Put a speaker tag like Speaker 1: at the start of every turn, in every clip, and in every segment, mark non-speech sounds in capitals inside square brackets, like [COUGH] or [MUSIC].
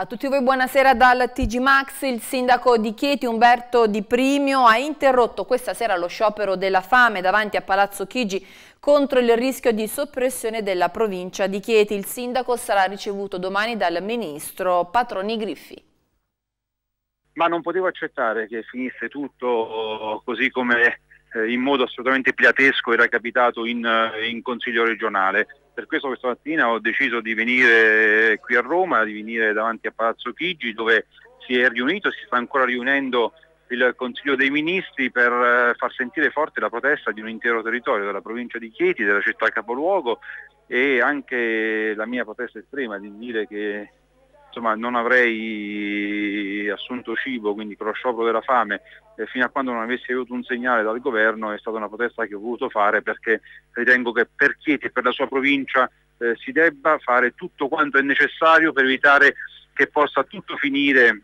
Speaker 1: A tutti voi buonasera dal TG Max. Il sindaco di Chieti Umberto Di Primio ha interrotto questa sera lo sciopero della fame davanti a Palazzo Chigi contro il rischio di soppressione della provincia di Chieti. Il sindaco sarà ricevuto domani dal ministro Patroni Griffi.
Speaker 2: Ma non potevo accettare che finisse tutto oh, così come eh, in modo assolutamente pilatesco era capitato in, eh, in Consiglio regionale. Per questo questa mattina ho deciso di venire qui a Roma, di venire davanti a Palazzo Chigi dove si è riunito, si sta ancora riunendo il Consiglio dei Ministri per eh, far sentire forte la protesta di un intero territorio, della provincia di Chieti, della città capoluogo e anche la mia protesta estrema di dire che insomma, non avrei assunto cibo, quindi con lo sciopero della fame, eh, fino a quando non avessi avuto un segnale dal governo è stata una protesta che ho voluto fare perché ritengo che per Chieti e per la sua provincia eh, si debba fare tutto quanto è necessario per evitare che possa tutto finire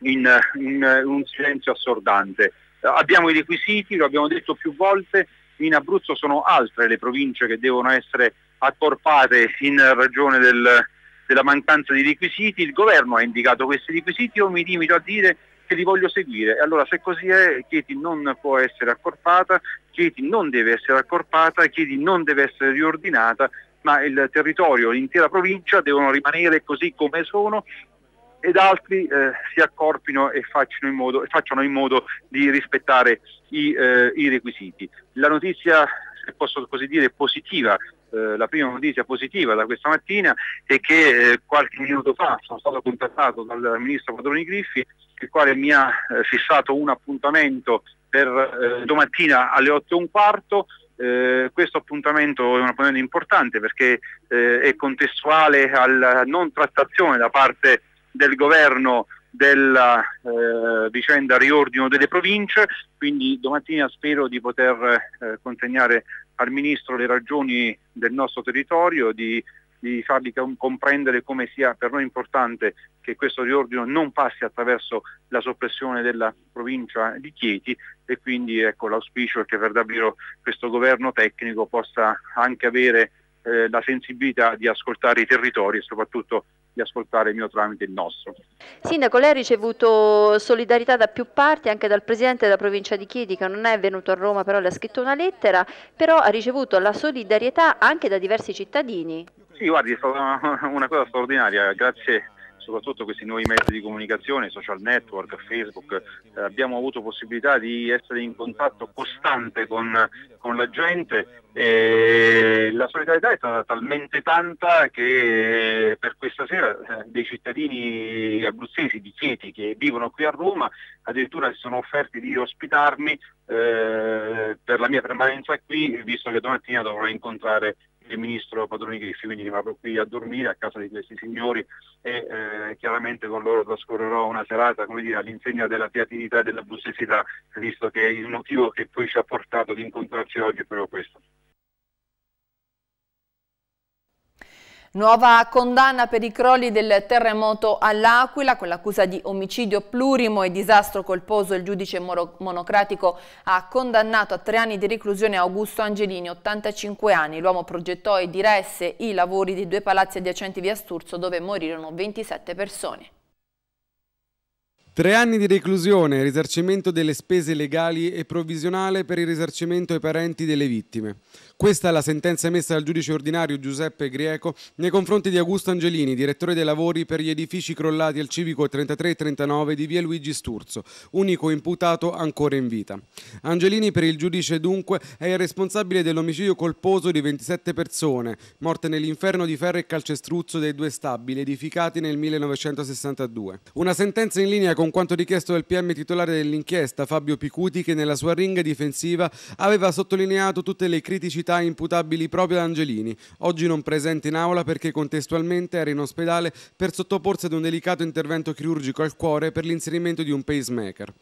Speaker 2: in, in, in eh, un silenzio assordante. abbiamo i requisiti, lo abbiamo detto più volte, in Abruzzo sono altre le province che devono essere accorpate in ragione del, della mancanza di requisiti, il governo ha indicato questi requisiti, io mi limito a dire che li voglio seguire. Allora se così è, Chieti non può essere accorpata, Chieti non deve essere accorpata, Chieti non deve essere riordinata, ma il territorio, l'intera provincia devono rimanere così come sono ed altri eh, si accorpino e facciano in modo, facciano in modo di rispettare i, eh, i requisiti. La notizia, se posso così dire, positiva eh, la prima notizia positiva da questa mattina è che eh, qualche minuto fa sono stato contattato dal ministro Padroni Griffi, il quale mi ha eh, fissato un appuntamento per eh, domattina alle 8 e un quarto eh, questo appuntamento è un appuntamento importante perché eh, è contestuale alla non trattazione da parte del governo della eh, vicenda riordino delle province, quindi domattina spero di poter consegnare al Ministro le ragioni del nostro territorio, di, di fargli comprendere come sia per noi importante che questo riordino non passi attraverso la soppressione della provincia di Chieti e quindi ecco, l'auspicio è che per davvero questo governo tecnico possa anche avere eh, la sensibilità di ascoltare i territori e soprattutto di ascoltare il mio tramite il nostro.
Speaker 3: Sindaco, lei ha ricevuto solidarietà da più parti, anche dal Presidente della provincia di Chiedi che non è venuto a Roma, però le ha scritto una lettera, però ha ricevuto la solidarietà anche da diversi cittadini.
Speaker 2: Sì, guardi, è stata una cosa straordinaria, grazie soprattutto questi nuovi mezzi di comunicazione, social network, Facebook, eh, abbiamo avuto possibilità di essere in contatto costante con, con la gente e la solidarietà è stata talmente tanta che eh, per questa sera eh, dei cittadini abruzzesi di Chieti che vivono qui a Roma addirittura si sono offerti di ospitarmi eh, per la mia permanenza qui, visto che domattina dovrò incontrare il ministro Padroni Griffi, quindi vado qui a dormire a casa di questi signori e eh, chiaramente con loro trascorrerò una serata dire, all'insegna della creatività e della bussesità, visto che il motivo che poi ci ha portato ad incontrarci oggi è proprio questo.
Speaker 1: Nuova condanna per i crolli del terremoto all'Aquila, con l'accusa di omicidio plurimo e disastro colposo, il giudice monocratico ha condannato a tre anni di reclusione Augusto Angelini, 85 anni. L'uomo progettò e diresse i lavori di due palazzi adiacenti via Sturzo dove morirono 27 persone.
Speaker 4: Tre anni di reclusione, risarcimento delle spese legali e provvisionale per il risarcimento ai parenti delle vittime. Questa è la sentenza emessa dal giudice ordinario Giuseppe Grieco nei confronti di Augusto Angelini, direttore dei lavori per gli edifici crollati al civico 33 e 39 di via Luigi Sturzo, unico imputato ancora in vita. Angelini per il giudice dunque è il responsabile dell'omicidio colposo di 27 persone, morte nell'inferno di ferro e calcestruzzo dei due stabili edificati nel 1962. Una sentenza in linea con quanto richiesto dal PM titolare dell'inchiesta Fabio Picuti che nella sua ringa difensiva aveva sottolineato tutte le criticità attività imputabili proprio ad Angelini, oggi non presente in aula perché contestualmente era in ospedale per sottoporsi ad un delicato intervento chirurgico al cuore per l'inserimento di un pacemaker.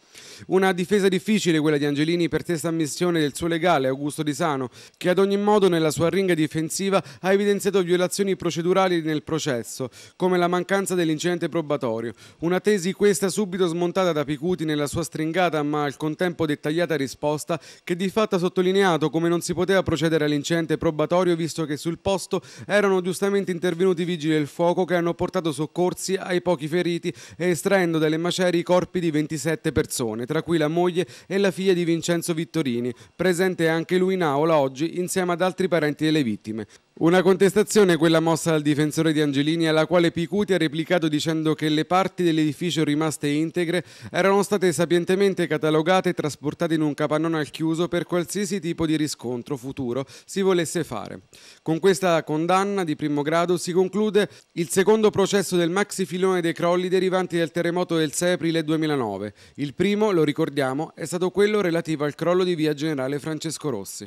Speaker 4: Una difesa difficile quella di Angelini per testa ammissione del suo legale Augusto Di Sano, che ad ogni modo nella sua ringa difensiva ha evidenziato violazioni procedurali nel processo, come la mancanza dell'incidente probatorio, una tesi questa subito smontata da Picuti nella sua stringata ma al contempo dettagliata risposta che di fatto ha sottolineato come non si poteva procedere procedere all'incidente probatorio visto che sul posto erano giustamente intervenuti i vigili del fuoco che hanno portato soccorsi ai pochi feriti estraendo dalle macerie i corpi di 27 persone, tra cui la moglie e la figlia di Vincenzo Vittorini, presente anche lui in aula oggi insieme ad altri parenti delle vittime. Una contestazione quella mossa al difensore di Angelini alla quale Picuti ha replicato dicendo che le parti dell'edificio rimaste integre erano state sapientemente catalogate e trasportate in un capannone al chiuso per qualsiasi tipo di riscontro futuro si volesse fare. Con questa condanna di primo grado si conclude il secondo processo del maxi filone dei crolli derivanti dal terremoto del 6 aprile 2009. Il primo, lo ricordiamo, è stato quello relativo al crollo di via Generale Francesco Rossi.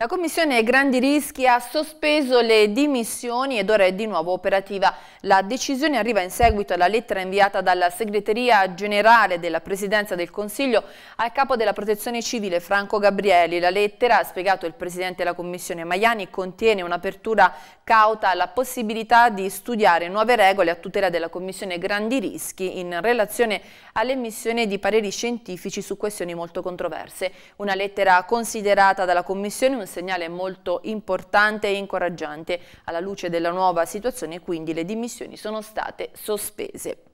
Speaker 1: La Commissione Grandi Rischi ha sospeso le dimissioni ed ora è di nuovo operativa. La decisione arriva in seguito alla lettera inviata dalla Segreteria Generale della Presidenza del Consiglio al capo della Protezione Civile Franco Gabrielli. La lettera, ha spiegato il Presidente della Commissione Maiani, contiene un'apertura cauta alla possibilità di studiare nuove regole a tutela della Commissione Grandi Rischi in relazione all'emissione di pareri scientifici su questioni molto controverse. Una lettera considerata dalla Commissione un un segnale molto importante e incoraggiante. Alla luce della nuova situazione quindi le dimissioni sono state sospese.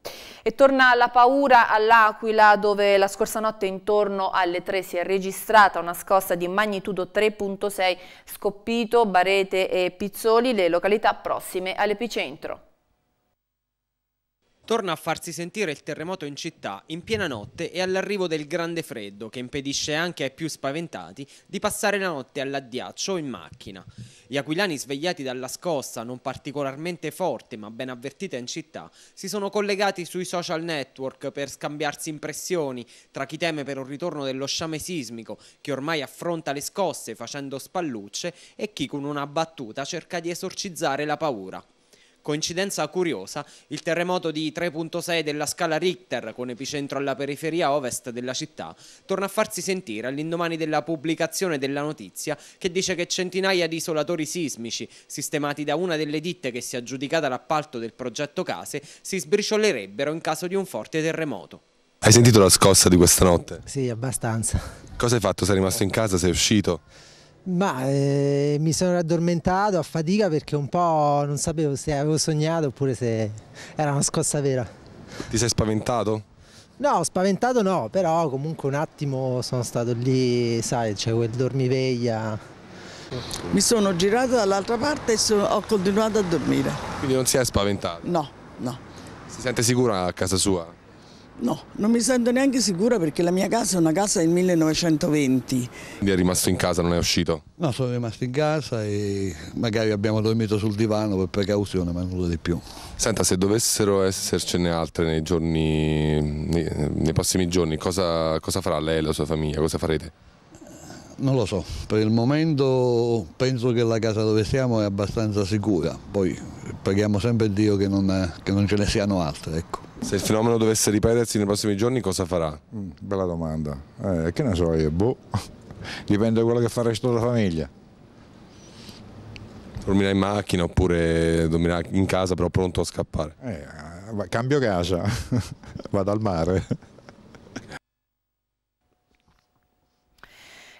Speaker 1: E torna la paura all'Aquila dove la scorsa notte intorno alle 3 si è registrata una scossa di magnitudo 3.6 Scoppito, Barete e Pizzoli, le località prossime all'epicentro.
Speaker 4: Torna a farsi sentire il terremoto in città in piena notte e all'arrivo del grande freddo che impedisce anche ai più spaventati di passare la notte all'addiaccio o in macchina. Gli aquilani svegliati dalla scossa non particolarmente forte ma ben avvertita in città si sono collegati sui social network per scambiarsi impressioni tra chi teme per un ritorno dello sciame sismico che ormai affronta le scosse facendo spallucce e chi con una battuta cerca di esorcizzare la paura. Coincidenza curiosa, il terremoto di 3.6 della scala Richter, con epicentro alla periferia ovest della città, torna a farsi sentire all'indomani della pubblicazione della notizia che dice che centinaia di isolatori sismici, sistemati da una delle ditte che si è aggiudicata l'appalto del progetto Case, si sbriciolerebbero in caso di un forte terremoto.
Speaker 5: Hai sentito la scossa di questa notte? Sì, abbastanza. Cosa hai fatto? Sei rimasto in casa? Sei uscito? Ma eh, mi sono raddormentato a fatica perché un po' non sapevo se avevo sognato oppure se era una scossa vera. Ti sei spaventato? No, spaventato no, però comunque un attimo sono stato lì, sai, c'è quel dormiveglia. Mi sono girato dall'altra parte e sono, ho continuato a dormire. Quindi non si è spaventato? No, no. Si sente sicura a casa sua?
Speaker 6: No, non mi sento neanche sicura perché la mia casa è una casa del 1920.
Speaker 5: Quindi è rimasto in casa, non è uscito?
Speaker 6: No, sono rimasto in casa e
Speaker 5: magari abbiamo dormito sul divano per precauzione, ma nulla di più. Senta, se dovessero essercene altre nei, giorni, nei, nei prossimi giorni, cosa, cosa farà lei e la sua famiglia? Cosa farete? Non lo so, per il momento penso che la casa dove siamo è abbastanza sicura, poi preghiamo sempre Dio che non, che non ce ne siano altre. Ecco. Se il fenomeno dovesse ripetersi nei prossimi giorni cosa farà? Mm, bella domanda, eh, che ne so io, boh, [LAUGHS] dipende da quello che fa il resto della famiglia. Dormirà in macchina oppure dormirà in casa però pronto a scappare?
Speaker 6: Eh,
Speaker 5: cambio casa, [LAUGHS] vado al mare.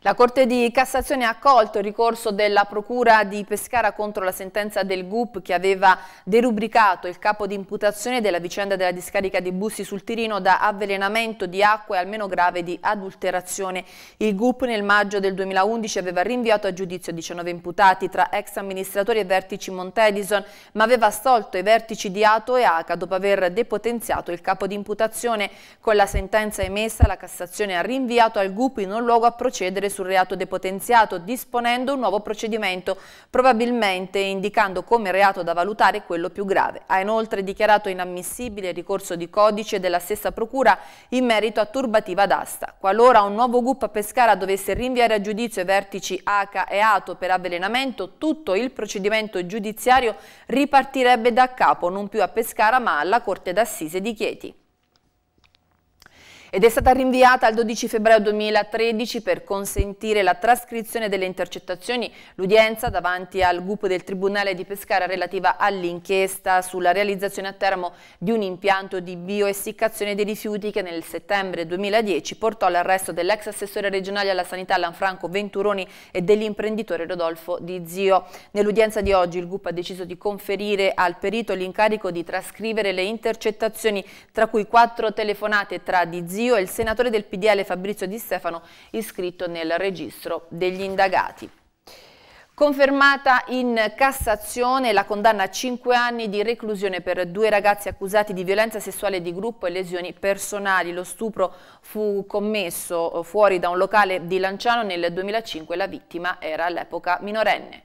Speaker 1: La Corte di Cassazione ha accolto il ricorso della Procura di Pescara contro la sentenza del GUP che aveva derubricato il capo di imputazione della vicenda della discarica di Bussi sul Tirino da avvelenamento di acqua e almeno grave di adulterazione. Il GUP nel maggio del 2011 aveva rinviato a giudizio 19 imputati tra ex amministratori e vertici Montedison, ma aveva assolto i vertici di Ato e ACA dopo aver depotenziato il capo di imputazione. Con la sentenza emessa la Cassazione ha rinviato al GUP in un luogo a procedere sul reato depotenziato disponendo un nuovo procedimento, probabilmente indicando come reato da valutare quello più grave. Ha inoltre dichiarato inammissibile il ricorso di codice della stessa procura in merito a turbativa d'asta. Qualora un nuovo GUP a Pescara dovesse rinviare a giudizio i vertici H e Ato per avvelenamento, tutto il procedimento giudiziario ripartirebbe da capo, non più a Pescara ma alla Corte d'Assise di Chieti ed è stata rinviata al 12 febbraio 2013 per consentire la trascrizione delle intercettazioni, l'udienza davanti al GUP del Tribunale di Pescara relativa all'inchiesta sulla realizzazione a termo di un impianto di bioessiccazione dei rifiuti che nel settembre 2010 portò all'arresto dell'ex assessore regionale alla sanità Lanfranco Venturoni e dell'imprenditore Rodolfo Di Zio. Nell'udienza di oggi il GUP ha deciso di conferire al perito l'incarico di trascrivere le intercettazioni tra cui quattro telefonate tra Di Zio Dio e il senatore del PDL Fabrizio Di Stefano iscritto nel registro degli indagati. Confermata in Cassazione la condanna a 5 anni di reclusione per due ragazzi accusati di violenza sessuale di gruppo e lesioni personali. Lo stupro fu commesso fuori da un locale di Lanciano nel 2005 e la vittima era all'epoca minorenne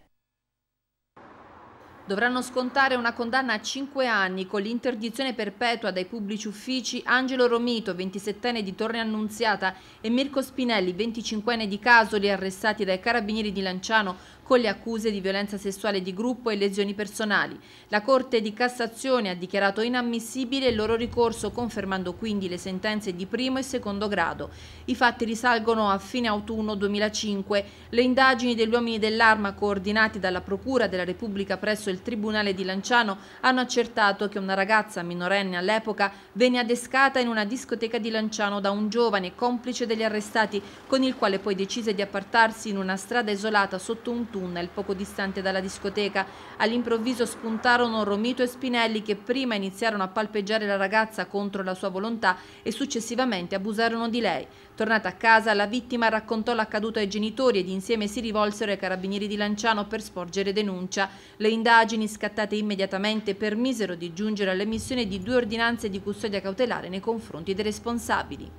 Speaker 1: dovranno scontare una condanna a 5 anni con l'interdizione perpetua dai pubblici uffici Angelo Romito, 27enne di Torre Annunziata, e Mirko Spinelli, 25enne di Casoli, arrestati dai carabinieri di Lanciano con le accuse di violenza sessuale di gruppo e lesioni personali. La Corte di Cassazione ha dichiarato inammissibile il loro ricorso, confermando quindi le sentenze di primo e secondo grado. I fatti risalgono a fine autunno 2005. Le indagini degli uomini dell'arma coordinati dalla Procura della Repubblica presso il Tribunale di Lanciano hanno accertato che una ragazza minorenne all'epoca venne adescata in una discoteca di Lanciano da un giovane complice degli arrestati con il quale poi decise di appartarsi in una strada isolata sotto un tubo tunnel poco distante dalla discoteca. All'improvviso spuntarono Romito e Spinelli che prima iniziarono a palpeggiare la ragazza contro la sua volontà e successivamente abusarono di lei. Tornata a casa, la vittima raccontò l'accaduto ai genitori ed insieme si rivolsero ai carabinieri di Lanciano per sporgere denuncia. Le indagini scattate immediatamente permisero di giungere all'emissione di due ordinanze di custodia cautelare nei confronti dei responsabili.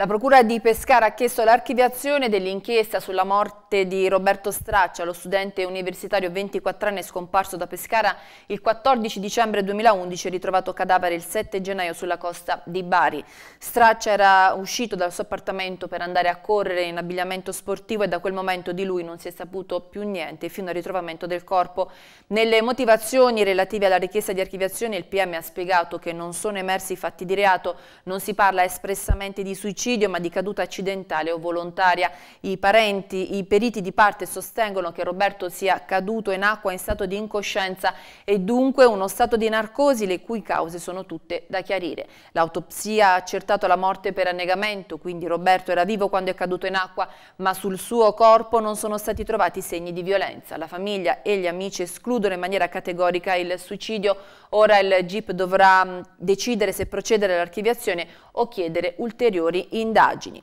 Speaker 1: La Procura di Pescara ha chiesto l'archiviazione dell'inchiesta sulla morte di Roberto Straccia, lo studente universitario 24enne scomparso da Pescara il 14 dicembre 2011 e ritrovato cadavere il 7 gennaio sulla costa di Bari. Straccia era uscito dal suo appartamento per andare a correre in abbigliamento sportivo e da quel momento di lui non si è saputo più niente fino al ritrovamento del corpo. Nelle motivazioni relative alla richiesta di archiviazione il PM ha spiegato che non sono emersi fatti di reato, non si parla espressamente di suicidio omicidio ma di caduta accidentale o volontaria. I parenti, i periti di parte sostengono che Roberto sia caduto in acqua in stato di incoscienza e dunque uno stato di narcosi le cui cause sono tutte da chiarire. L'autopsia ha accertato la morte per annegamento, quindi Roberto era vivo quando è caduto in acqua ma sul suo corpo non sono stati trovati segni di violenza. La famiglia e gli amici escludono in maniera categorica il suicidio. Ora il GIP dovrà mm, decidere se procedere all'archiviazione o chiedere ulteriori informazioni indagini.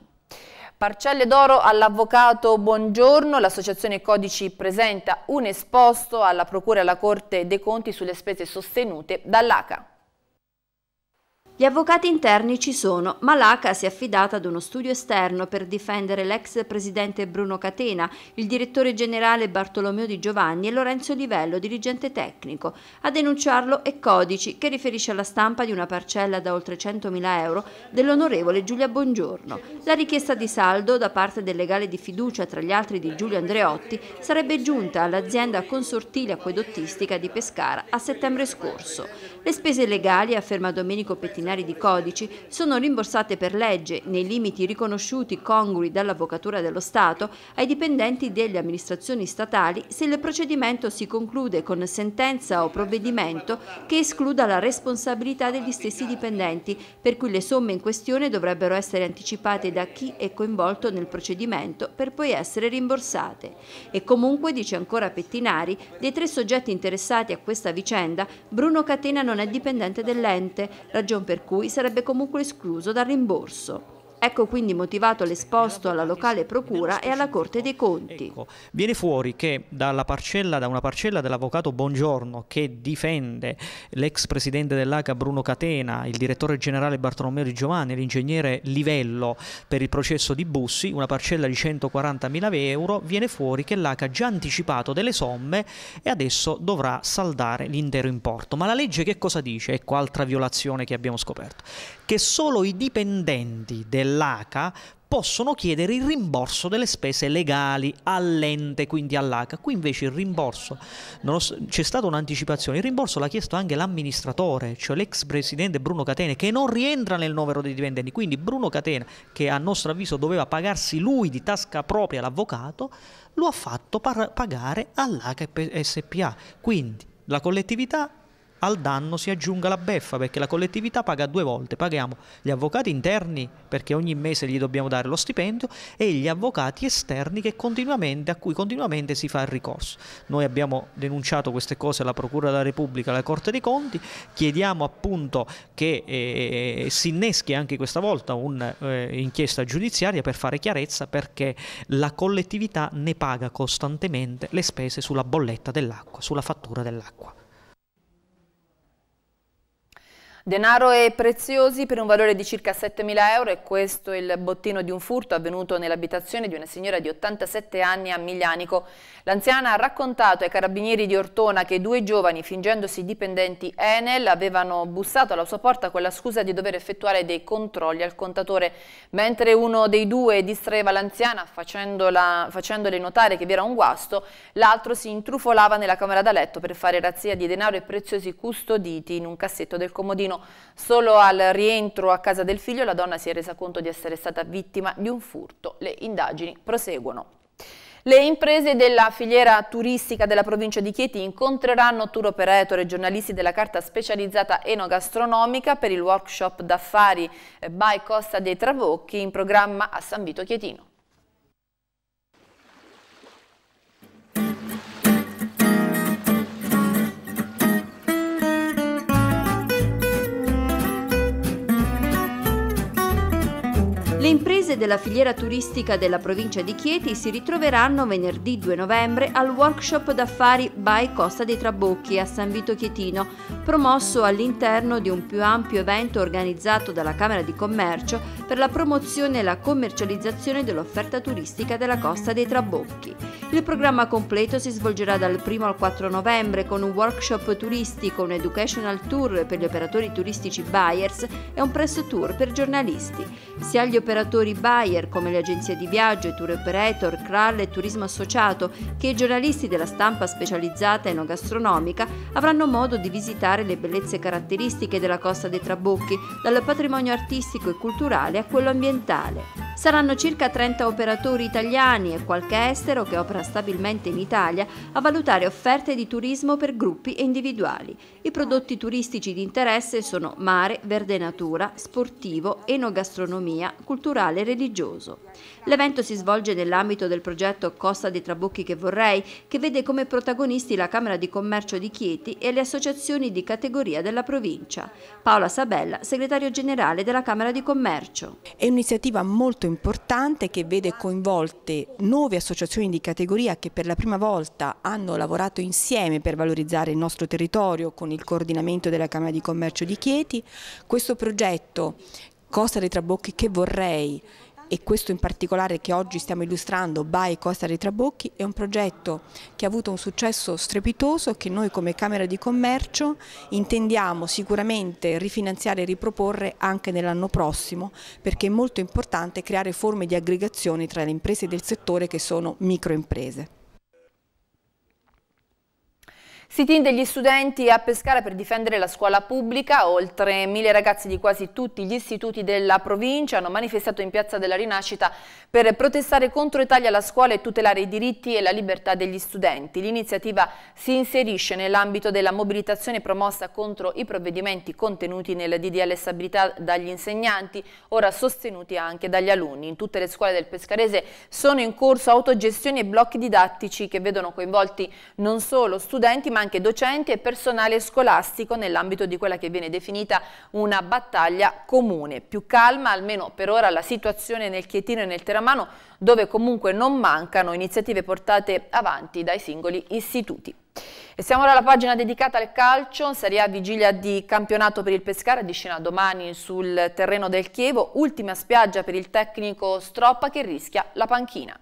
Speaker 1: Parcelle d'oro all'avvocato Buongiorno, l'associazione Codici presenta un esposto alla Procura e alla Corte dei Conti sulle spese sostenute dall'ACA.
Speaker 3: Gli avvocati interni ci sono, ma l'ACA si è affidata ad uno studio esterno per difendere l'ex presidente Bruno Catena, il direttore generale Bartolomeo Di Giovanni e Lorenzo Livello, dirigente tecnico. A denunciarlo è Codici, che riferisce alla stampa di una parcella da oltre 100.000 euro dell'onorevole Giulia Bongiorno. La richiesta di saldo da parte del legale di fiducia, tra gli altri di Giulio Andreotti, sarebbe giunta all'azienda consortile acquedottistica di Pescara a settembre scorso. Le spese legali, afferma Domenico Pettinari di Codici, sono rimborsate per legge, nei limiti riconosciuti congrui dall'Avvocatura dello Stato, ai dipendenti delle amministrazioni statali se il procedimento si conclude con sentenza o provvedimento che escluda la responsabilità degli stessi dipendenti, per cui le somme in questione dovrebbero essere anticipate da chi è coinvolto nel procedimento per poi essere rimborsate. E comunque, dice ancora Pettinari, dei tre soggetti interessati a questa vicenda, Bruno Catena non non è dipendente dell'ente, ragion per cui sarebbe comunque escluso dal rimborso. Ecco quindi motivato l'esposto alla locale procura e alla Corte dei Conti. Ecco,
Speaker 6: viene fuori che parcella, da una parcella dell'avvocato Bongiorno che difende l'ex presidente dell'ACA Bruno Catena, il direttore generale Bartolomeo Di Giovanni, l'ingegnere Livello per il processo di Bussi, una parcella di 140.000 euro, viene fuori che l'ACA ha già anticipato delle somme e adesso dovrà saldare l'intero importo. Ma la legge che cosa dice? Ecco, altra violazione che abbiamo scoperto. Che solo i dipendenti della dell'ACA possono chiedere il rimborso delle spese legali all'ente, quindi all'ACA. Qui invece il rimborso, c'è stata un'anticipazione, il rimborso l'ha chiesto anche l'amministratore, cioè l'ex presidente Bruno Catena, che non rientra nel numero dei dipendenti, quindi Bruno Catena, che a nostro avviso doveva pagarsi lui di tasca propria l'avvocato, lo ha fatto pagare all'ACA SPA. Quindi la collettività al danno si aggiunga la beffa perché la collettività paga due volte, paghiamo gli avvocati interni perché ogni mese gli dobbiamo dare lo stipendio e gli avvocati esterni a cui continuamente si fa ricorso. Noi abbiamo denunciato queste cose alla Procura della Repubblica, alla Corte dei Conti, chiediamo appunto che eh, si inneschi anche questa volta un'inchiesta eh, giudiziaria per fare chiarezza perché la collettività ne paga costantemente le spese sulla bolletta dell'acqua, sulla fattura dell'acqua.
Speaker 1: Denaro e preziosi per un valore di circa 7.000 euro e questo è il bottino di un furto avvenuto nell'abitazione di una signora di 87 anni a Miglianico. L'anziana ha raccontato ai carabinieri di Ortona che due giovani, fingendosi dipendenti Enel, avevano bussato alla sua porta con la scusa di dover effettuare dei controlli al contatore, mentre uno dei due distraeva l'anziana facendole notare che vi era un guasto, l'altro si intrufolava nella camera da letto per fare razzia di denaro e preziosi custoditi in un cassetto del comodino. Torino. Solo al rientro a casa del figlio la donna si è resa conto di essere stata vittima di un furto. Le indagini proseguono. Le imprese della filiera turistica della provincia di Chieti incontreranno tour operator e giornalisti della carta specializzata enogastronomica per il workshop d'affari eh, by Costa dei Trabocchi in programma a San Vito Chietino.
Speaker 3: Le imprese della filiera turistica della provincia di Chieti si ritroveranno venerdì 2 novembre al workshop d'affari by Costa dei Trabocchi a San Vito Chietino, promosso all'interno di un più ampio evento organizzato dalla Camera di Commercio per la promozione e la commercializzazione dell'offerta turistica della Costa dei Trabocchi. Il programma completo si svolgerà dal 1 al 4 novembre con un workshop turistico, un educational tour per gli operatori turistici buyers e un press tour per giornalisti. Sia gli operatori operatori buyer come le agenzie di viaggio, i tour operator, Kral e turismo associato che i giornalisti della stampa specializzata enogastronomica avranno modo di visitare le bellezze caratteristiche della costa dei Trabocchi, dal patrimonio artistico e culturale a quello ambientale. Saranno circa 30 operatori italiani e qualche estero che opera stabilmente in Italia a valutare offerte di turismo per gruppi e individuali. I prodotti turistici di interesse sono mare, verde natura, sportivo, enogastronomia, cultura culturale e religioso. L'evento si svolge nell'ambito del progetto Costa dei Trabocchi che vorrei, che vede come protagonisti la Camera di Commercio di Chieti e le associazioni di categoria della provincia. Paola Sabella, segretario generale della Camera di Commercio.
Speaker 1: È un'iniziativa molto importante che vede coinvolte nuove associazioni di categoria che per la prima volta hanno lavorato insieme per valorizzare il nostro territorio con il coordinamento della Camera di Commercio di Chieti. Questo progetto Costa dei Trabocchi che vorrei e questo in particolare che oggi stiamo illustrando, By Costa dei Trabocchi, è un progetto che ha avuto un successo strepitoso che noi come Camera di Commercio intendiamo sicuramente rifinanziare e riproporre anche nell'anno prossimo perché è molto importante creare forme di aggregazione tra le imprese del settore che sono microimprese. Sit-in degli studenti a Pescara per difendere la scuola pubblica, oltre mille ragazzi di quasi tutti gli istituti della provincia hanno manifestato in Piazza della Rinascita per protestare contro i tagli alla scuola e tutelare i diritti e la libertà degli studenti. L'iniziativa si inserisce nell'ambito della mobilitazione promossa contro i provvedimenti contenuti nel DDL Stabilità dagli insegnanti, ora sostenuti anche dagli alunni. In tutte le scuole del Pescarese sono in corso autogestioni e blocchi didattici che vedono coinvolti non solo studenti ma ma anche docenti e personale scolastico nell'ambito di quella che viene definita una battaglia comune. Più calma, almeno per ora, la situazione nel Chietino e nel Teramano, dove comunque non mancano iniziative portate avanti dai singoli istituti. E siamo ora alla pagina dedicata al calcio, Serie A vigilia di campionato per il Pescara, di scena domani sul terreno del Chievo, ultima spiaggia per il tecnico Stroppa che rischia la panchina.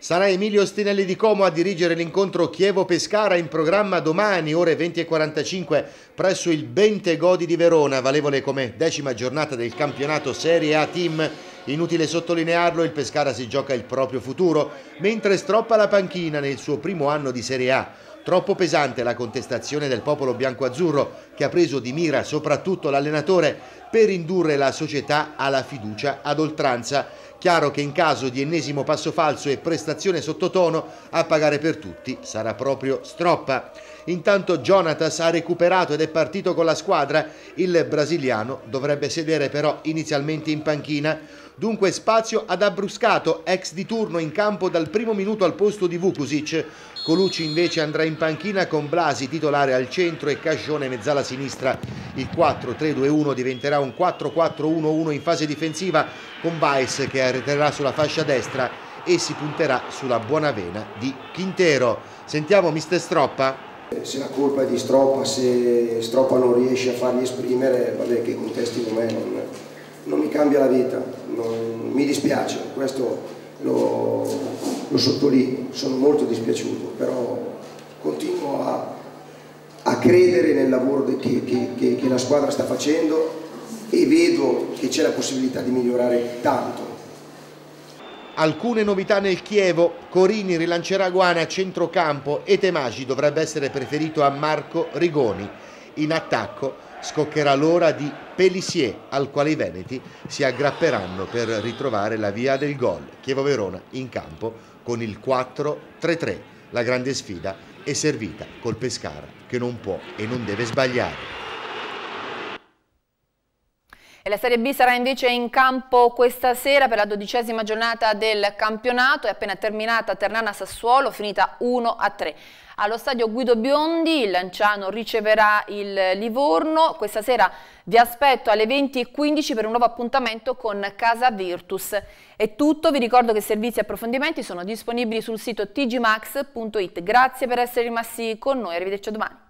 Speaker 7: Sarà Emilio Stinelli di Como a dirigere l'incontro Chievo-Pescara in programma domani ore 20.45 presso il Bente Godi di Verona, valevole come decima giornata del campionato Serie A Team. Inutile sottolinearlo, il Pescara si gioca il proprio futuro, mentre stroppa la panchina nel suo primo anno di Serie A. Troppo pesante la contestazione del popolo bianco-azzurro che ha preso di mira soprattutto l'allenatore per indurre la società alla fiducia ad oltranza. Chiaro che in caso di ennesimo passo falso e prestazione sottotono, a pagare per tutti sarà proprio Stroppa. Intanto Jonatas ha recuperato ed è partito con la squadra. Il brasiliano dovrebbe sedere però inizialmente in panchina. Dunque spazio ad Abruscato, ex di turno in campo dal primo minuto al posto di Vukusic. Colucci invece andrà in panchina con Blasi titolare al centro e Cascione mezzala sinistra. Il 4-3-2-1 diventerà un 4-4-1-1 in fase difensiva con Baez che arreterà sulla fascia destra e si punterà sulla buona vena di Quintero. Sentiamo mister Stroppa. Se la colpa è di Stroppa, se Stroppa non riesce a fargli esprimere, vabbè che contesti con me, non, non mi cambia la vita, non, mi dispiace, questo lo, lo sottolineo, sono molto dispiaciuto, però continuo a, a credere nel lavoro che, che, che, che la squadra sta facendo e vedo che c'è la possibilità di migliorare tanto. Alcune novità nel Chievo, Corini rilancerà Guana a centrocampo e Temagi dovrebbe essere preferito a Marco Rigoni. In attacco scoccherà l'ora di Pellissier, al quale i Veneti si aggrapperanno per ritrovare la via del gol. Chievo Verona in campo con il 4-3-3. La grande sfida è servita col Pescara che non può e non deve sbagliare.
Speaker 1: E la Serie B sarà invece in campo questa sera per la dodicesima giornata del campionato. È appena terminata Ternana-Sassuolo, finita 1-3. Allo stadio Guido Biondi il Lanciano riceverà il Livorno. Questa sera vi aspetto alle 20.15 per un nuovo appuntamento con Casa Virtus. È tutto, vi ricordo che servizi e approfondimenti sono disponibili sul sito tgmax.it. Grazie per essere rimasti con noi, arrivederci domani.